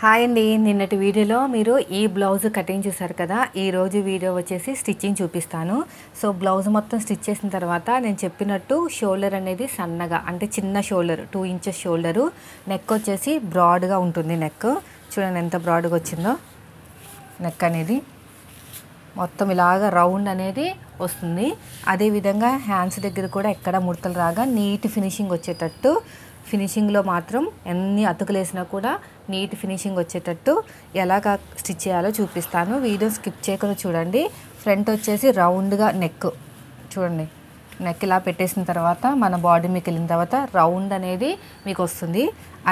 hi అండి నిన్నటి వీడియోలో మీరు ఈ బ్లౌజ్ కటింగ్ చేశారు కదా ఈరోజు వీడియో వచ్చేసి స్టిచ్చింగ్ చూపిస్తాను సో బ్లౌజ్ మొత్తం స్టిచ్ చేసిన తర్వాత నేను చెప్పినట్టు షోల్డర్ అనేది సన్నగా అంటే చిన్న shoulder two inches shoulder neck వచ్చేసి బ్రాడ్గా ఉంటుంది నెక్ చూడండి ఎంత బ్రాడ్గా వచ్చిందో నెక్ అనేది మొత్తం ఇలాగ రౌండ్ అనేది వస్తుంది అదేవిధంగా హ్యాండ్స్ దగ్గర కూడా ఎక్కడ ముడతలు రాగా నీట్ ఫినిషింగ్ వచ్చేటట్టు ఫినిషింగ్లో మాత్రం ఎన్ని అతుకులేసినా కూడా నీట్ ఫినిషింగ్ వచ్చేటట్టు ఎలాగా స్టిచ్ చేయాలో చూపిస్తాను వీడియో స్కిప్ చేయకుండా చూడండి ఫ్రంట్ వచ్చేసి రౌండ్గా నెక్ చూడండి నెక్ ఇలా పెట్టేసిన తర్వాత మన బాడీ మీకు వెళ్ళిన తర్వాత రౌండ్ అనేది మీకు వస్తుంది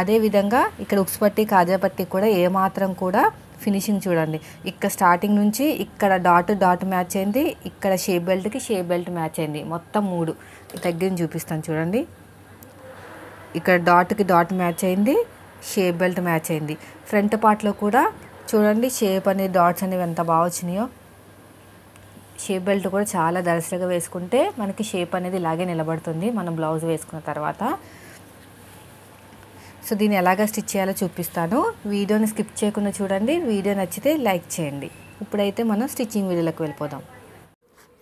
అదేవిధంగా ఇక్కడ కాజా కాజాపట్టి కూడా ఏమాత్రం కూడా ఫినిషింగ్ చూడండి ఇక్కడ స్టార్టింగ్ నుంచి ఇక్కడ డాట్ డాట్ మ్యాచ్ అయింది ఇక్కడ షేప్ బెల్ట్కి షేప్ బెల్ట్ మ్యాచ్ అయింది మొత్తం మూడు దగ్గర చూపిస్తాను చూడండి ఇక్కడ డాట్కి డాట్ మ్యాచ్ అయింది షేప్ బెల్ట్ మ్యాచ్ అయింది ఫ్రంట్ పార్ట్లో కూడా చూడండి షేప్ అనే డాట్స్ అనేవి ఎంత బాగా వచ్చినాయో షేప్ బెల్ట్ కూడా చాలా దరసరిగా వేసుకుంటే మనకి షేప్ అనేది ఇలాగే నిలబడుతుంది మనం బ్లౌజ్ వేసుకున్న తర్వాత సో దీన్ని ఎలాగ స్టిచ్ చేయాలో చూపిస్తాను వీడియోని స్కిప్ చేయకుండా చూడండి వీడియో నచ్చితే లైక్ చేయండి ఇప్పుడైతే మనం స్టిచ్చింగ్ వీడియోలకు వెళ్ళిపోదాం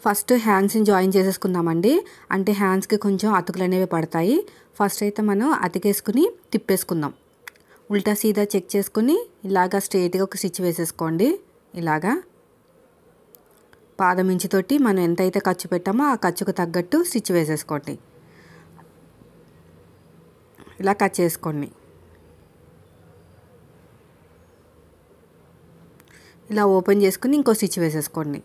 ఫస్ట్ హ్యాండ్స్ని జాయిన్ చేసేసుకుందామండి అంటే హ్యాండ్స్కి కొంచెం అతుకులు అనేవి పడతాయి ఫస్ట్ అయితే మనం అతికేసుకుని తిప్పేసుకుందాం ఉల్టా సీదా చెక్ చేసుకుని ఇలాగా స్ట్రైట్గా ఒక స్టిచ్ వేసేసుకోండి ఇలాగా పాదం ఇంచుతోటి మనం ఎంతైతే ఖర్చు పెట్టామో ఆ ఖర్చుకు తగ్గట్టు స్టిచ్ వేసేసుకోండి ఇలా కట్ చేసుకోండి ఇలా ఓపెన్ చేసుకుని ఇంకో స్టిచ్ వేసేసుకోండి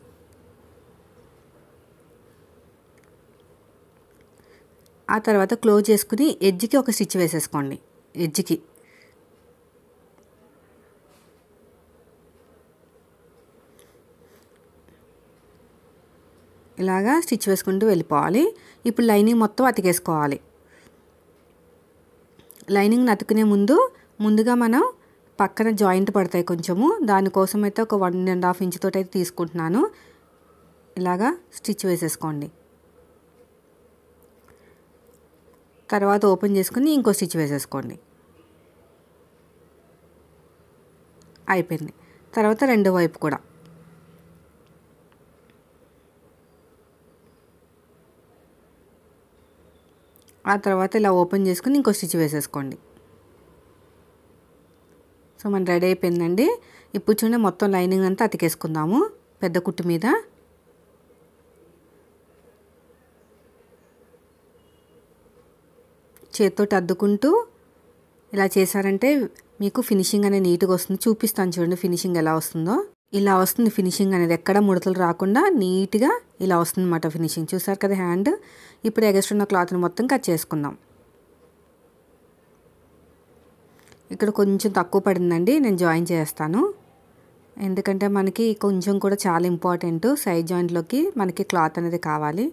ఆ తర్వాత క్లోజ్ చేసుకుని ఎడ్జ్కి ఒక స్టిచ్ వేసేసుకోండి ఎడ్జ్కి ఇలాగా స్టిచ్ వేసుకుంటూ వెళ్ళిపోవాలి ఇప్పుడు లైనింగ్ మొత్తం అతికేసుకోవాలి లైనింగ్ని అతుకునే ముందు ముందుగా మనం పక్కన జాయింట్ పడతాయి కొంచెము దానికోసం అయితే ఒక వన్ అండ్ హాఫ్ ఇంచ్ తోటి అయితే తీసుకుంటున్నాను ఇలాగా స్టిచ్ వేసేసుకోండి తర్వాత ఓపెన్ చేసుకుని ఇంకో స్టిచ్ వేసేసుకోండి అయిపోయింది తర్వాత రెండో వైపు కూడా ఆ తర్వాత ఇలా ఓపెన్ చేసుకుని ఇంకో స్టిచ్ వేసేసుకోండి సో మనం రెడీ అయిపోయిందండి ఇప్పుడు చూడండి మొత్తం లైనింగ్ అంతా అతికేసుకుందాము పెద్ద కుట్టు మీద చేతితోటి అద్దుకుంటూ ఇలా చేశారంటే మీకు ఫినిషింగ్ అనేది నీట్గా వస్తుంది చూపిస్తాను చూడండి ఫినిషింగ్ ఎలా వస్తుందో ఇలా వస్తుంది ఫినిషింగ్ అనేది ఎక్కడ ముడతలు రాకుండా నీట్గా ఇలా వస్తుంది అన్నమాట ఫినిషింగ్ చూసారు కదా హ్యాండ్ ఇప్పుడు ఎగస్ట్ ఉన్న క్లాత్ని మొత్తం కట్ చేసుకుందాం ఇక్కడ కొంచెం తక్కువ పడిందండి నేను జాయిన్ చేస్తాను ఎందుకంటే మనకి కొంచెం కూడా చాలా ఇంపార్టెంట్ సైడ్ జాయింట్లోకి మనకి క్లాత్ అనేది కావాలి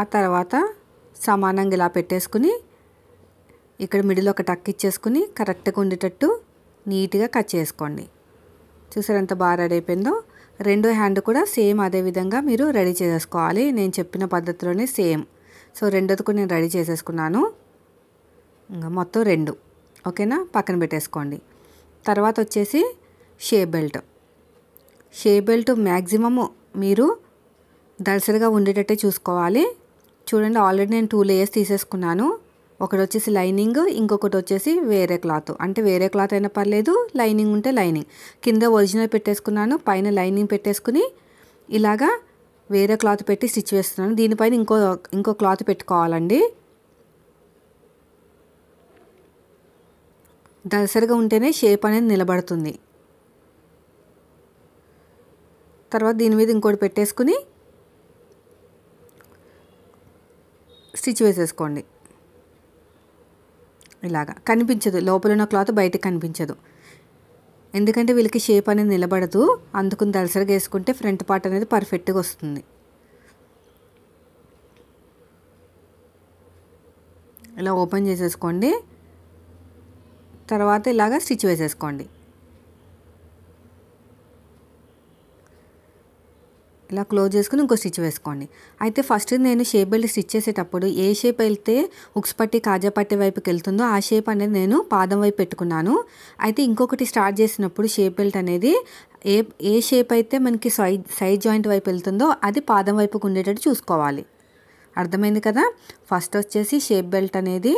ఆ తర్వాత సమానంగా ఇలా పెట్టేసుకుని ఇక్కడ మిడిల్ ఒక టక్ ఇచ్చేసుకుని కరెక్ట్గా ఉండేటట్టు నీట్గా కట్ చేసుకోండి చూసారు ఎంత బాగా రెడీ అయిపోయిందో రెండో హ్యాండ్ కూడా సేమ్ అదే విధంగా మీరు రెడీ చేసేసుకోవాలి నేను చెప్పిన పద్ధతిలోనే సేమ్ సో రెండోది కూడా నేను రెడీ చేసేసుకున్నాను ఇంకా మొత్తం రెండు ఓకేనా పక్కన పెట్టేసుకోండి తర్వాత వచ్చేసి షే బెల్ట్ షే బెల్ట్ మ్యాక్సిమము మీరు దళసరిగా ఉండేటట్టే చూసుకోవాలి చూడండి ఆల్రెడీ నేను టూ లేయర్స్ తీసేసుకున్నాను ఒకటి వచ్చేసి లైనింగ్ ఇంకొకటి వచ్చేసి వేరే క్లాత్ అంటే వేరే క్లాత్ అయినా పర్లేదు లైనింగ్ ఉంటే లైనింగ్ కింద ఒరిజినల్ పెట్టేసుకున్నాను పైన లైనింగ్ పెట్టేసుకుని ఇలాగా వేరే క్లాత్ పెట్టి స్టిచ్ వేస్తున్నాను దీనిపైన ఇంకో ఇంకో క్లాత్ పెట్టుకోవాలండి దసరిగా ఉంటేనే షేప్ అనేది నిలబడుతుంది తర్వాత దీని మీద ఇంకోటి పెట్టేసుకుని స్టిచ్ వేసేసుకోండి ఇలాగా కనిపించదు లోపల ఉన్న క్లాత్ బయటకు కనిపించదు ఎందుకంటే వీళ్ళకి షేప్ అనేది నిలబడదు అందుకుని దలసరిగా వేసుకుంటే ఫ్రంట్ పార్ట్ అనేది పర్ఫెక్ట్గా వస్తుంది ఇలా ఓపెన్ చేసేసుకోండి తర్వాత ఇలాగా స్టిచ్ వేసేసుకోండి ఇలా క్లోజ్ చేసుకుని ఇంకో స్టిచ్ వేసుకోండి అయితే ఫస్ట్ నేను షేప్ బెల్ట్ స్టిచ్ చేసేటప్పుడు ఏ షేప్ వెళ్తే ఉక్స్ పట్టి కాజా పట్టి వైపుకి వెళ్తుందో ఆ షేప్ అనేది నేను పాదం వైపు పెట్టుకున్నాను అయితే ఇంకొకటి స్టార్ట్ చేసినప్పుడు షేప్ బెల్ట్ అనేది ఏ ఏ షేప్ అయితే మనకి సైడ్ సైడ్ జాయింట్ వైపు వెళ్తుందో అది పాదం వైపుకు ఉండేటట్టు చూసుకోవాలి అర్థమైంది కదా ఫస్ట్ వచ్చేసి షేప్ బెల్ట్ అనేది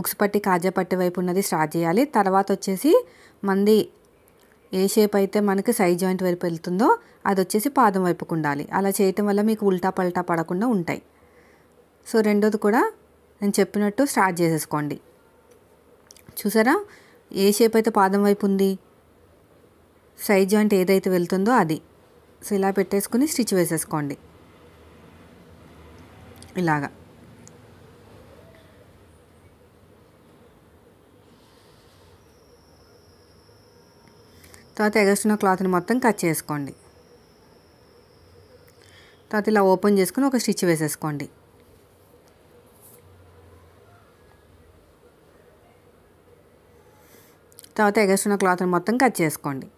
ఉక్స్ పట్టి కాజా పట్టి వైపు ఉన్నది స్టార్ట్ చేయాలి తర్వాత వచ్చేసి మంది ఏ షేప్ అయితే మనకి సైడ్ జాయింట్ వైపు వెళ్తుందో అది వచ్చేసి పాదం వైపుకు ఉండాలి అలా చేయటం వల్ల మీకు ఉల్టా పల్టా పడకుండా ఉంటాయి సో రెండోది కూడా నేను చెప్పినట్టు స్టార్ట్ చేసేసుకోండి చూసారా ఏ షేప్ అయితే పాదం వైపు ఉంది సైడ్ జాయింట్ ఏదైతే వెళ్తుందో అది సో ఇలా పెట్టేసుకుని స్టిచ్ వేసేసుకోండి ఇలాగా తర్వాత ఎగరుస్తున్న క్లాత్ని మొత్తం కట్ చేసుకోండి తర్వాత ఇలా ఓపెన్ చేసుకుని ఒక స్టిచ్ వేసేసుకోండి తర్వాత ఎగరుస్తున్న క్లాత్ని మొత్తం కట్ చేసుకోండి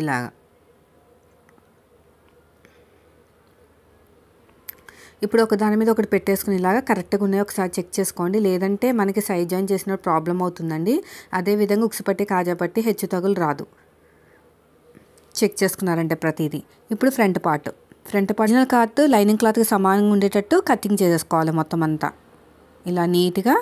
ఇలాగా ఇప్పుడు ఒక దాని మీద ఒకటి పెట్టేసుకునేలాగా కరెక్ట్గా ఉన్నాయి ఒకసారి చెక్ చేసుకోండి లేదంటే మనకి సైజ్ జాయిన్ చేసిన ప్రాబ్లం అవుతుందండి అదేవిధంగా ఉక్సుపట్టి కాజాపట్టి హెచ్చు తగులు రాదు చెక్ చేసుకున్నారంటే ప్రతిదీ ఇప్పుడు front part front original cloth lining క్లాత్కి సమానంగా ఉండేటట్టు కటింగ్ చేసేసుకోవాలి మొత్తం అంతా ఇలా నీట్గా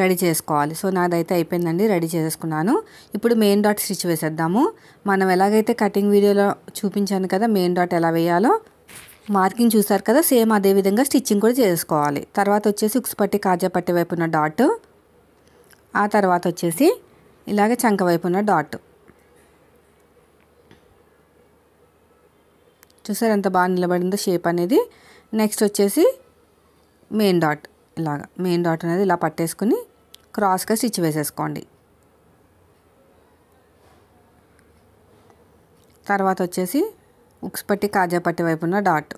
రెడీ చేసుకోవాలి సో నాదైతే అయిపోయిందండి రెడీ చేసేసుకున్నాను ఇప్పుడు మెయిన్ డాట్ స్టిచ్ వేసేద్దాము మనం ఎలాగైతే కటింగ్ వీడియోలో చూపించాను కదా మెయిన్ డాట్ ఎలా వేయాలో మార్కింగ్ చూసారు కదా సేమ్ అదే విధంగా స్టిచ్చింగ్ కూడా చేసుకోవాలి తర్వాత వచ్చేసి ఉక్స్ పట్టి కాజా పట్టి వైపు ఉన్న డాట్ ఆ తర్వాత వచ్చేసి ఇలాగే చంక వైపు ఉన్న డాట్ చూసారు ఎంత బాగా నిలబడిందో షేప్ అనేది నెక్స్ట్ వచ్చేసి మెయిన్ డాట్ ఇలాగ మెయిన్ డాట్ అనేది ఇలా పట్టేసుకుని క్రాస్గా స్టిచ్ వేసేసుకోండి తర్వాత వచ్చేసి ఉక్స్పట్టి కాజాపట్టి కాజా పట్టి వైపున డాట్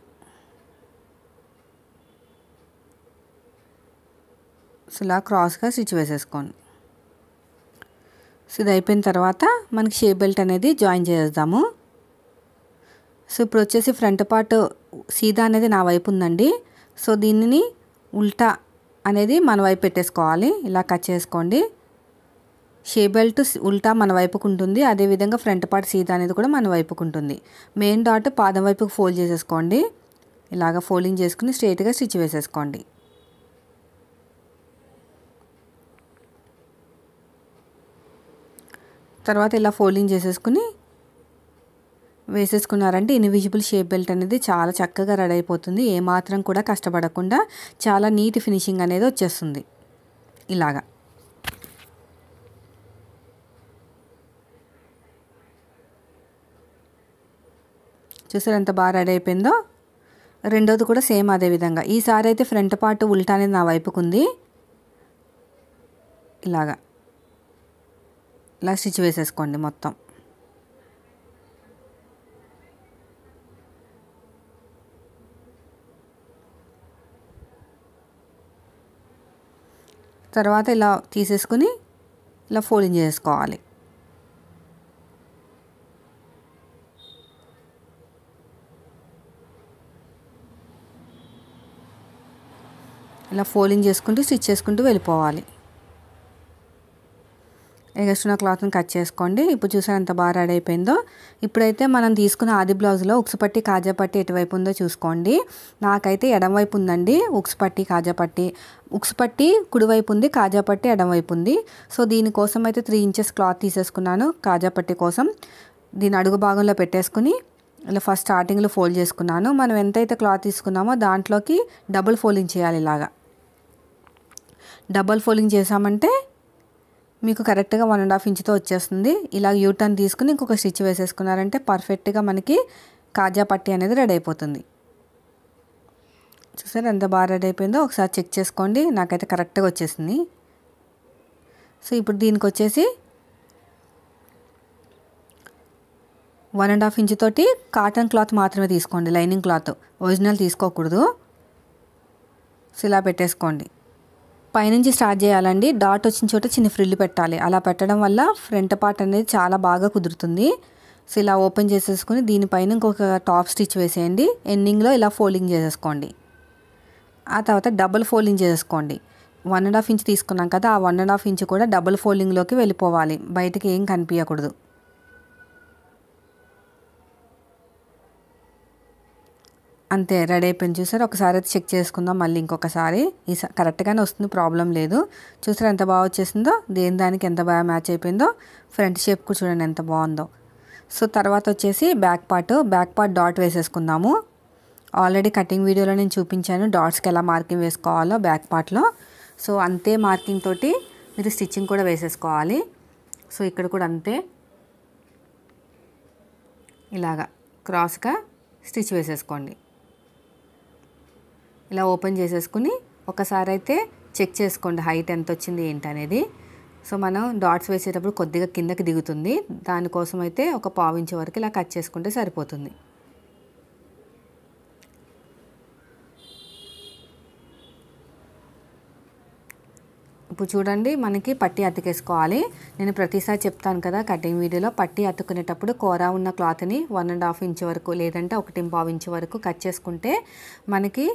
సో ఇలా క్రాస్గా స్టిచ్ వేసేసుకోండి సో ఇది అయిపోయిన తర్వాత మనకి షే బెల్ట్ అనేది జాయిన్ చేసేద్దాము సో ఇప్పుడు వచ్చేసి ఫ్రంట్ పార్ట్ సీదా అనేది నా వైపు ఉందండి సో దీనిని ఉల్టా అనేది మన వైపు పెట్టేసుకోవాలి ఇలా కట్ చేసుకోండి షే బెల్ట్ ఉల్టా మన వైపుకు ఉంటుంది అదేవిధంగా ఫ్రంట్ పార్ట్ సీత అనేది కూడా మన వైపుకు ఉంటుంది మెయిన్ డాట్ పాదం వైపుకు ఫోల్డ్ చేసేసుకోండి ఇలాగ ఫోల్డింగ్ చేసుకుని స్ట్రేట్గా స్టిచ్ వేసేసుకోండి తర్వాత ఇలా ఫోల్డింగ్ చేసేసుకుని వేసేసుకున్నారంటే ఇన్విజిబుల్ షేప్ బెల్ట్ అనేది చాలా చక్కగా రెడీ అయిపోతుంది ఏమాత్రం కూడా కష్టపడకుండా చాలా నీట్ ఫినిషింగ్ అనేది వచ్చేస్తుంది ఇలాగా చూసారు ఎంత బాగా రెడీ అయిపోయిందో రెండోది కూడా సేమ్ అదే విధంగా ఈసారి అయితే ఫ్రంట్ పార్ట్ ఉల్టా అనేది నా వైపుకుంది ఇలాగా ఇలా స్టిచ్ వేసేసుకోండి మొత్తం తర్వాత ఇలా తీసేసుకుని ఇలా ఫోల్డింగ్ చేసుకోవాలి ఇలా ఫోల్డింగ్ చేసుకుంటూ స్టిచ్ చేసుకుంటూ వెళ్ళిపోవాలి ఎగస్ట్రున్న క్లాత్ని కట్ చేసుకోండి ఇప్పుడు చూసారు ఎంత బాగా రెడీ అయిపోయిందో ఇప్పుడైతే మనం తీసుకున్న ఆది బ్లౌజ్లో పట్టి కాజాపట్టి ఎటువైపు ఉందో చూసుకోండి నాకైతే ఎడంవైపు ఉందండి పట్టి కాజాపట్టి పట్టి కుడివైపు ఉంది కాజాపట్టి ఎడంవైపు ఉంది సో దీనికోసం అయితే త్రీ ఇంచెస్ క్లాత్ తీసేసుకున్నాను కాజాపట్టి కోసం దీని అడుగు భాగంలో పెట్టేసుకుని ఇలా ఫస్ట్ స్టార్టింగ్లో ఫోల్డ్ చేసుకున్నాను మనం ఎంతైతే క్లాత్ తీసుకున్నామో దాంట్లోకి డబుల్ ఫోల్డింగ్ చేయాలి ఇలాగా డబల్ ఫోల్డింగ్ చేసామంటే మీకు కరెక్ట్గా వన్ అండ్ హాఫ్ ఇంచ్తో వచ్చేస్తుంది ఇలా యూ టర్న్ తీసుకుని ఇంకొక స్టిచ్ వేసేసుకున్నారంటే పర్ఫెక్ట్గా మనకి కాజా పట్టి అనేది రెడీ అయిపోతుంది చూసారు ఎంత బాగా రెడీ అయిపోయిందో ఒకసారి చెక్ చేసుకోండి నాకైతే కరెక్ట్గా వచ్చేసింది సో ఇప్పుడు దీనికి వచ్చేసి వన్ అండ్ హాఫ్ ఇంచ్ తోటి కాటన్ క్లాత్ మాత్రమే తీసుకోండి లైనింగ్ క్లాత్ ఒరిజినల్ తీసుకోకూడదు సో ఇలా పెట్టేసుకోండి పైనుంచి స్టార్ట్ చేయాలండి డాట్ వచ్చిన చోట చిన్న ఫ్రిల్ పెట్టాలి అలా పెట్టడం వల్ల ఫ్రంట్ పార్ట్ అనేది చాలా బాగా కుదురుతుంది సో ఇలా ఓపెన్ చేసేసుకుని దీనిపైన ఇంకొక టాప్ స్టిచ్ వేసేయండి ఎండింగ్లో ఇలా ఫోల్డింగ్ చేసేసుకోండి ఆ తర్వాత డబుల్ ఫోల్డింగ్ చేసేసుకోండి వన్ అండ్ హాఫ్ ఇంచ్ తీసుకున్నాం కదా ఆ వన్ అండ్ హాఫ్ ఇంచ్ కూడా డబుల్ ఫోల్డింగ్లోకి వెళ్ళిపోవాలి బయటకి ఏం కనిపించకూడదు అంతే రెడీ అయిపోయింది చూసారు ఒకసారి అయితే చెక్ చేసుకుందాం మళ్ళీ ఇంకొకసారి ఈ కరెక్ట్గానే వస్తుంది ప్రాబ్లం లేదు చూసారు ఎంత బాగా వచ్చేసిందో దేని దానికి ఎంత బాగా మ్యాచ్ అయిపోయిందో ఫ్రంట్ షేప్ కూడా చూడండి ఎంత బాగుందో సో తర్వాత వచ్చేసి back part back part dot వేసేసుకుందాము ఆల్రెడీ కటింగ్ వీడియోలో నేను చూపించాను డాట్స్కి ఎలా మార్కింగ్ వేసుకోవాలో బ్యాక్ పార్ట్లో సో అంతే మార్కింగ్ తోటి మీరు స్టిచ్చింగ్ కూడా వేసేసుకోవాలి సో ఇక్కడ కూడా అంతే ఇలాగా క్రాస్గా స్టిచ్ వేసేసుకోండి ఇలా ఓపెన్ చేసేసుకుని ఒకసారి అయితే చెక్ చేసుకోండి హైట్ ఎంత వచ్చింది ఏంటి అనేది సో మనం డాట్స్ వేసేటప్పుడు కొద్దిగా కిందకి దిగుతుంది దానికోసం అయితే ఒక ఇంచు వరకు ఇలా కట్ చేసుకుంటే సరిపోతుంది ఇప్పుడు చూడండి మనకి పట్టి అతికేసుకోవాలి నేను ప్రతిసారి చెప్తాను కదా కటింగ్ వీడియోలో పట్టి అతుకునేటప్పుడు కూర ఉన్న క్లాత్ని వన్ అండ్ హాఫ్ ఇంచ్ వరకు లేదంటే ఒకటి పావు ఇంచ్ వరకు కట్ చేసుకుంటే మనకి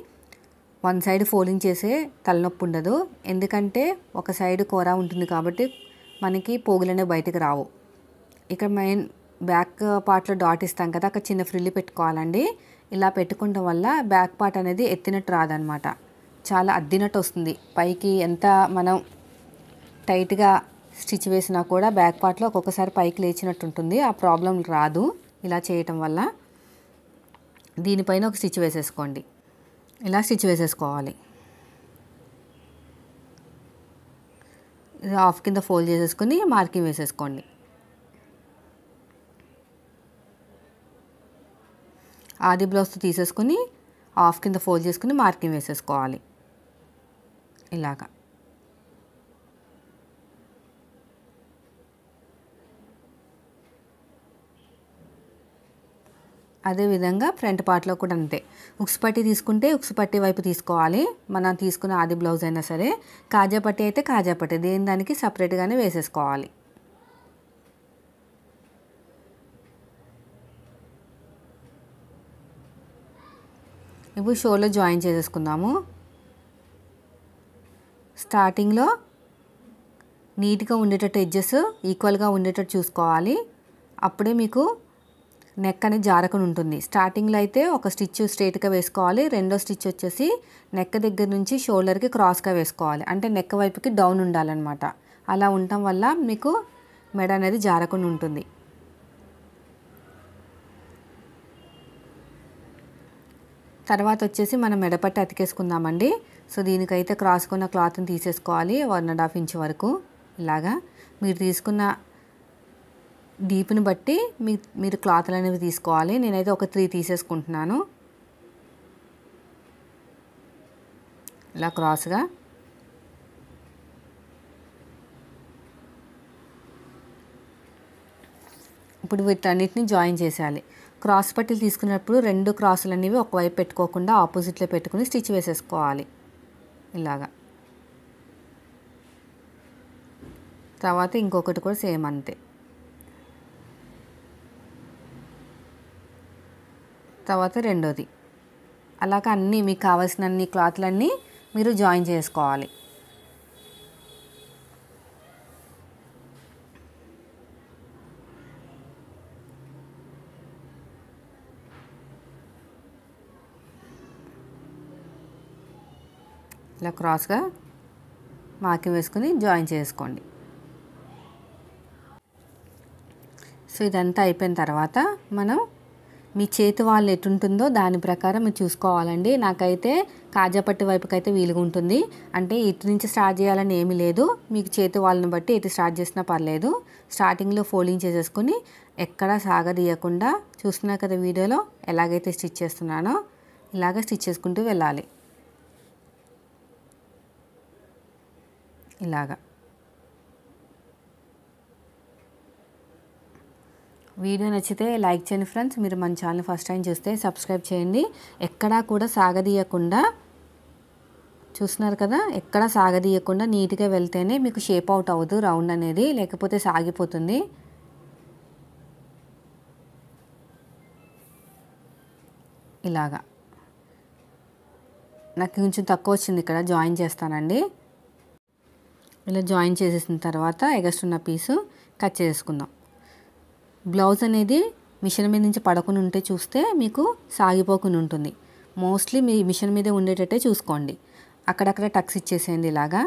వన్ సైడ్ ఫోలింగ్ చేసే తలనొప్పి ఉండదు ఎందుకంటే ఒక సైడ్ కూర ఉంటుంది కాబట్టి మనకి పోగులనే బయటకు రావు ఇక్కడ మెయిన్ బ్యాక్ పార్ట్లో డాట్ ఇస్తాం కదా అక్కడ చిన్న ఫ్రిల్లి పెట్టుకోవాలండి ఇలా పెట్టుకుంటాం వల్ల బ్యాక్ పార్ట్ అనేది ఎత్తినట్టు రాదనమాట చాలా అద్దినట్టు వస్తుంది పైకి ఎంత మనం టైట్గా స్టిచ్ వేసినా కూడా బ్యాక్ పార్ట్లో ఒక్కొక్కసారి పైకి లేచినట్టు ఉంటుంది ఆ ప్రాబ్లం రాదు ఇలా చేయటం వల్ల దీనిపైన ఒక స్టిచ్ వేసేసుకోండి ఇలా స్టిచ్ వేసేసుకోవాలి హాఫ్ కింద ఫోల్డ్ చేసేసుకుని మార్కింగ్ వేసేసుకోండి ఆది బ్లౌజ్ తీసేసుకుని హాఫ్ కింద ఫోల్డ్ చేసుకుని మార్కింగ్ వేసేసుకోవాలి ఇలాగా అదేవిధంగా ఫ్రంట్ పార్ట్లో కూడా అంతే ఉక్సుపట్టి పట్టి తీసుకుంటే ఉక్సుపట్టి పట్టి వైపు తీసుకోవాలి మనం తీసుకున్న ఆది బ్లౌజ్ అయినా సరే కాజా పట్టి అయితే కాజా పట్టి దేని దానికి సపరేట్గానే వేసేసుకోవాలి ఇప్పుడు షోలో జాయిన్ చేసేసుకుందాము స్టార్టింగ్లో నీట్గా ఉండేటట్టు ఎడ్జెస్ ఈక్వల్గా ఉండేటట్టు చూసుకోవాలి అప్పుడే మీకు నెక్ అనేది జారకుని ఉంటుంది స్టార్టింగ్లో అయితే ఒక స్టిచ్ స్ట్రేట్గా వేసుకోవాలి రెండో స్టిచ్ వచ్చేసి నెక్ దగ్గర నుంచి షోల్డర్కి క్రాస్గా వేసుకోవాలి అంటే నెక్ వైపుకి డౌన్ ఉండాలన్నమాట అలా ఉండటం వల్ల మీకు మెడ అనేది జారకుని ఉంటుంది తర్వాత వచ్చేసి మనం మెడపట్టి అతికేసుకుందామండి సో దీనికైతే క్రాస్కున్న క్లాత్ని తీసేసుకోవాలి వన్ అండ్ హాఫ్ ఇంచ్ వరకు ఇలాగా మీరు తీసుకున్న డీప్ని బట్టి మీ మీరు క్లాత్లు అనేవి తీసుకోవాలి నేనైతే ఒక త్రీ తీసేసుకుంటున్నాను ఇలా క్రాస్గా ఇప్పుడు వీటన్నిటిని జాయిన్ చేసేయాలి క్రాస్ పట్టిలు తీసుకున్నప్పుడు రెండు క్రాసులు అనేవి ఒకవైపు పెట్టుకోకుండా ఆపోజిట్లో పెట్టుకుని స్టిచ్ వేసేసుకోవాలి ఇలాగా తర్వాత ఇంకొకటి కూడా సేమ్ అంతే తర్వాత రెండోది అలాగ అన్నీ మీకు కావాల్సిన అన్ని క్లాత్లన్నీ మీరు జాయిన్ చేసుకోవాలి ఇలా క్రాస్గా మాకి వేసుకుని జాయిన్ చేసుకోండి సో ఇదంతా అయిపోయిన తర్వాత మనం మీ చేతి వాళ్ళు ఎటుంటుందో దాని ప్రకారం మీరు చూసుకోవాలండి నాకైతే కాజాపట్టి వైపుకి అయితే వీలుగా ఉంటుంది అంటే ఇటు నుంచి స్టార్ట్ చేయాలని ఏమీ లేదు మీకు చేతి వాళ్ళని బట్టి ఎటు స్టార్ట్ చేసినా పర్లేదు స్టార్టింగ్లో ఫోల్డింగ్ చేసేసుకుని ఎక్కడా సాగదీయకుండా చూస్తున్నా కదా వీడియోలో ఎలాగైతే స్టిచ్ చేస్తున్నానో ఇలాగ స్టిచ్ చేసుకుంటూ వెళ్ళాలి ఇలాగా వీడియో నచ్చితే లైక్ చేయండి ఫ్రెండ్స్ మీరు మన ఛానల్ ఫస్ట్ టైం చూస్తే సబ్స్క్రైబ్ చేయండి ఎక్కడా కూడా సాగదీయకుండా చూస్తున్నారు కదా ఎక్కడా సాగదీయకుండా నీట్గా వెళ్తేనే మీకు షేప్ అవుట్ అవ్వదు రౌండ్ అనేది లేకపోతే సాగిపోతుంది ఇలాగా నాకు కొంచెం తక్కువ వచ్చింది ఇక్కడ జాయిన్ చేస్తానండి ఇలా జాయిన్ చేసేసిన తర్వాత ఎగస్ట్ ఉన్న పీసు కట్ చేసుకుందాం బ్లౌజ్ అనేది మిషన్ మీద నుంచి పడకుండా ఉంటే చూస్తే మీకు సాగిపోకుండా ఉంటుంది మోస్ట్లీ మీ మిషన్ మీదే ఉండేటట్టే చూసుకోండి అక్కడక్కడ టక్స్ ఇచ్చేసేయండి ఇలాగా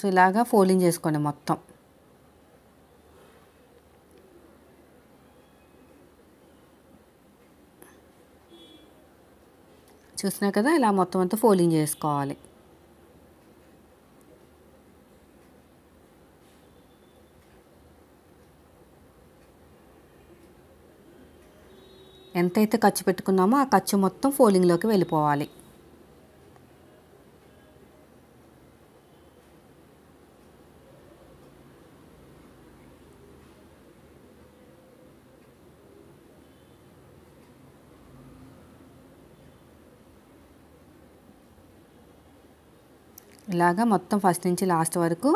సో ఇలాగా ఫోల్డింగ్ చేసుకోండి మొత్తం చూసినా కదా ఇలా మొత్తం అంతా ఫోల్డింగ్ చేసుకోవాలి ఎంతైతే ఖర్చు పెట్టుకున్నామో ఆ ఖర్చు మొత్తం ఫోలింగ్లోకి వెళ్ళిపోవాలి ఇలాగా మొత్తం ఫస్ట్ నుంచి లాస్ట్ వరకు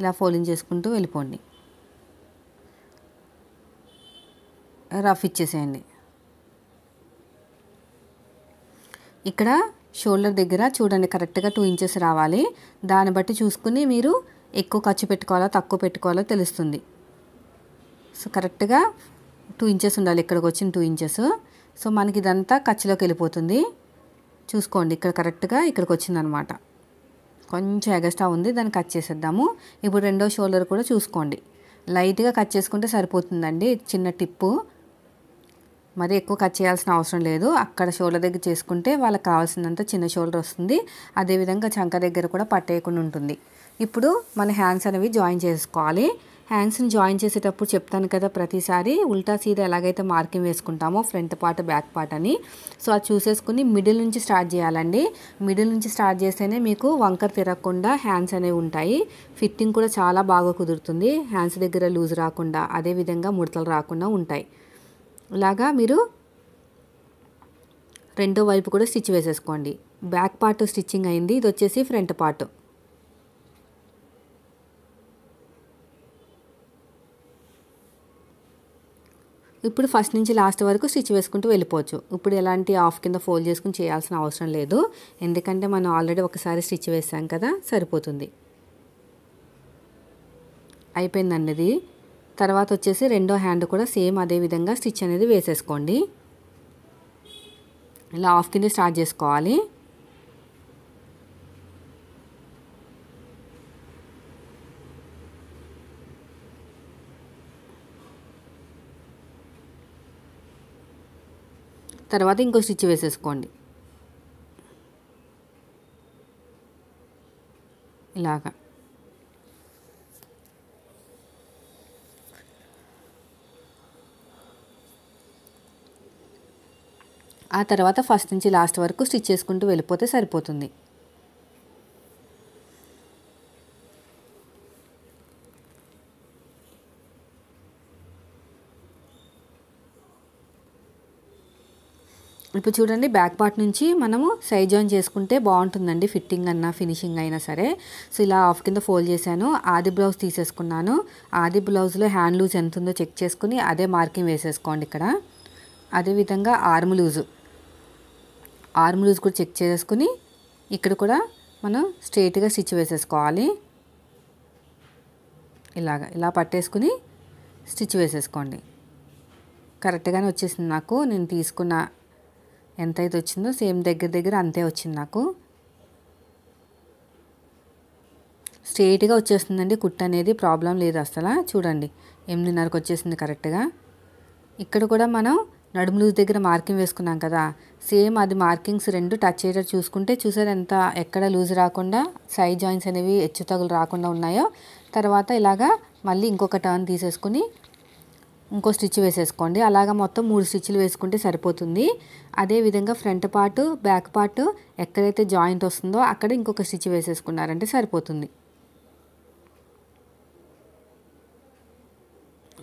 ఇలా ఫోల్డింగ్ చేసుకుంటూ వెళ్ళిపోండి రఫ్ ఇచ్చేసేయండి ఇక్కడ షోల్డర్ దగ్గర చూడండి కరెక్ట్గా టూ ఇంచెస్ రావాలి దాన్ని బట్టి చూసుకుని మీరు ఎక్కువ ఖర్చు పెట్టుకోవాలో తక్కువ పెట్టుకోవాలో తెలుస్తుంది సో కరెక్ట్గా టూ ఇంచెస్ ఉండాలి ఇక్కడికి వచ్చిన టూ ఇంచెస్ సో మనకి ఇదంతా ఖర్చులోకి వెళ్ళిపోతుంది చూసుకోండి ఇక్కడ కరెక్ట్గా ఇక్కడికి వచ్చిందనమాట కొంచెం ఎగస్ట్రా ఉంది దాన్ని కట్ చేసేద్దాము ఇప్పుడు రెండో షోల్డర్ కూడా చూసుకోండి లైట్గా కట్ చేసుకుంటే సరిపోతుందండి చిన్న టిప్పు మరి ఎక్కువ కట్ చేయాల్సిన అవసరం లేదు అక్కడ షోల్డర్ దగ్గర చేసుకుంటే వాళ్ళకి కావాల్సినంత చిన్న షోల్డర్ వస్తుంది అదేవిధంగా చంక దగ్గర కూడా పట్టేయకుండా ఉంటుంది ఇప్పుడు మన హ్యాండ్స్ అనేవి జాయిన్ చేసుకోవాలి హ్యాండ్స్ని జాయిన్ చేసేటప్పుడు చెప్తాను కదా ప్రతిసారి ఉల్టా సీదా ఎలాగైతే మార్కింగ్ వేసుకుంటామో ఫ్రంట్ పార్ట్ బ్యాక్ పార్ట్ అని సో అది చూసేసుకుని మిడిల్ నుంచి స్టార్ట్ చేయాలండి మిడిల్ నుంచి స్టార్ట్ చేస్తేనే మీకు వంకర తిరగకుండా హ్యాండ్స్ అనేవి ఉంటాయి ఫిట్టింగ్ కూడా చాలా బాగా కుదురుతుంది హ్యాండ్స్ దగ్గర లూజ్ రాకుండా అదేవిధంగా ముడతలు రాకుండా ఉంటాయి ఇలాగా మీరు రెండో వైపు కూడా స్టిచ్ వేసేసుకోండి బ్యాక్ పార్ట్ స్టిచ్చింగ్ అయింది ఇది వచ్చేసి ఫ్రంట్ పార్ట్ ఇప్పుడు ఫస్ట్ నుంచి లాస్ట్ వరకు స్టిచ్ వేసుకుంటూ వెళ్ళిపోవచ్చు ఇప్పుడు ఎలాంటి ఆఫ్ కింద ఫోల్డ్ చేసుకుని చేయాల్సిన అవసరం లేదు ఎందుకంటే మనం ఆల్రెడీ ఒకసారి స్టిచ్ వేసాం కదా సరిపోతుంది అయిపోయిందండి తర్వాత వచ్చేసి రెండో హ్యాండ్ కూడా సేమ్ అదే విధంగా స్టిచ్ అనేది వేసేసుకోండి ఇలా ఆఫ్ కింద స్టార్ట్ చేసుకోవాలి తర్వాత ఇంకో స్టిచ్ వేసేసుకోండి ఇలాగా ఆ తర్వాత ఫస్ట్ నుంచి లాస్ట్ వరకు స్టిచ్ చేసుకుంటూ వెళ్ళిపోతే సరిపోతుంది ఇప్పుడు చూడండి బ్యాక్ పార్ట్ నుంచి మనము సైజ్ జాయిన్ చేసుకుంటే బాగుంటుందండి ఫిట్టింగ్ అన్నా ఫినిషింగ్ అయినా సరే సో ఇలా ఆఫ్ కింద ఫోల్డ్ చేశాను ఆది బ్లౌజ్ తీసేసుకున్నాను ఆది బ్లౌజ్లో హ్యాండ్ లూజ్ ఎంత ఉందో చెక్ చేసుకుని అదే మార్కింగ్ వేసేసుకోండి ఇక్కడ అదేవిధంగా ఆర్మ్ లూజు ఆర్మ్ లూజ్ కూడా చెక్ చేసుకుని ఇక్కడ కూడా మనం స్ట్రైట్గా స్టిచ్ వేసేసుకోవాలి ఇలాగ ఇలా పట్టేసుకుని స్టిచ్ వేసేసుకోండి కరెక్ట్గానే వచ్చేసింది నాకు నేను తీసుకున్న ఎంతైతే వచ్చిందో సేమ్ దగ్గర దగ్గర అంతే వచ్చింది నాకు స్ట్రేట్గా వచ్చేస్తుందండి కుట్ అనేది ప్రాబ్లం లేదు అసలు చూడండి ఎనిమిదిన్నరకు వచ్చేసింది కరెక్ట్గా ఇక్కడ కూడా మనం నడుము లూజ్ దగ్గర మార్కింగ్ వేసుకున్నాం కదా సేమ్ అది మార్కింగ్స్ రెండు టచ్ అయ్యేటట్టు చూసుకుంటే చూసారు ఎంత ఎక్కడ లూజ్ రాకుండా సైడ్ జాయింట్స్ అనేవి హెచ్చు తగులు రాకుండా ఉన్నాయో తర్వాత ఇలాగా మళ్ళీ ఇంకొక టర్న్ తీసేసుకుని ఇంకో స్టిచ్ వేసేసుకోండి అలాగ మొత్తం మూడు స్టిచ్లు వేసుకుంటే సరిపోతుంది అదేవిధంగా ఫ్రంట్ పార్ట్ బ్యాక్ పార్ట్ ఎక్కడైతే జాయింట్ వస్తుందో అక్కడ ఇంకొక స్టిచ్ వేసేసుకున్నారంటే సరిపోతుంది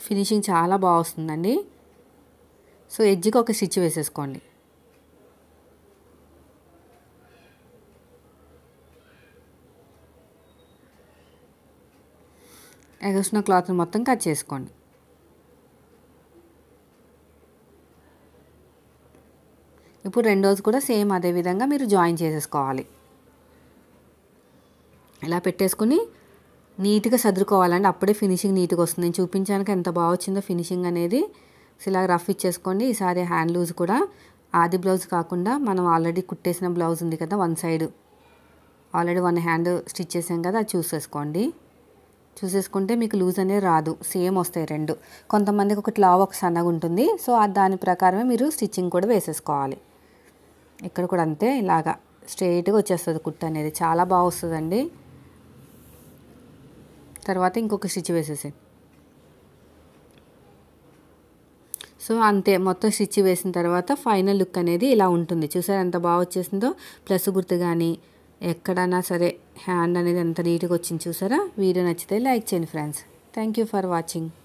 ఫినిషింగ్ చాలా బాగా వస్తుందండి సో ఎడ్జ్కి ఒక స్టిచ్ వేసేసుకోండి ఎగసిన క్లాత్ మొత్తం కట్ చేసుకోండి ఇప్పుడు రోజు కూడా సేమ్ అదే విధంగా మీరు జాయిన్ చేసేసుకోవాలి ఇలా పెట్టేసుకుని నీట్గా సర్దుకోవాలండి అప్పుడే ఫినిషింగ్ నీట్గా వస్తుంది నేను చూపించడానికి ఎంత బాగా వచ్చిందో ఫినిషింగ్ అనేది సో ఇలా రఫ్ ఇచ్చేసుకోండి ఈసారి హ్యాండ్ లూజ్ కూడా ఆది బ్లౌజ్ కాకుండా మనం ఆల్రెడీ కుట్టేసిన బ్లౌజ్ ఉంది కదా one side already one hand stitch చేసాం కదా అది చూసేసుకోండి చూసేసుకుంటే మీకు లూజ్ అనేది రాదు సేమ్ వస్తాయి రెండు కొంతమందికి ఒకటి లావ్ ఒక సన్నగా ఉంటుంది సో దాని ప్రకారమే మీరు స్టిచ్చింగ్ కూడా వేసేసుకోవాలి ఇక్కడ కూడా అంతే ఇలాగా స్ట్రైట్గా వచ్చేస్తుంది కుట్ట అనేది చాలా బాగా వస్తుందండి తర్వాత ఇంకొక స్టిచ్ వేసేసేయండి సో అంతే మొత్తం స్టిచ్ వేసిన తర్వాత ఫైనల్ లుక్ అనేది ఇలా ఉంటుంది చూసారు ఎంత బాగా వచ్చేసిందో ప్లస్ గుర్తు కానీ ఎక్కడైనా సరే హ్యాండ్ అనేది ఎంత నీట్గా వచ్చింది చూసారా వీడియో నచ్చితే లైక్ చేయండి friends thank you for watching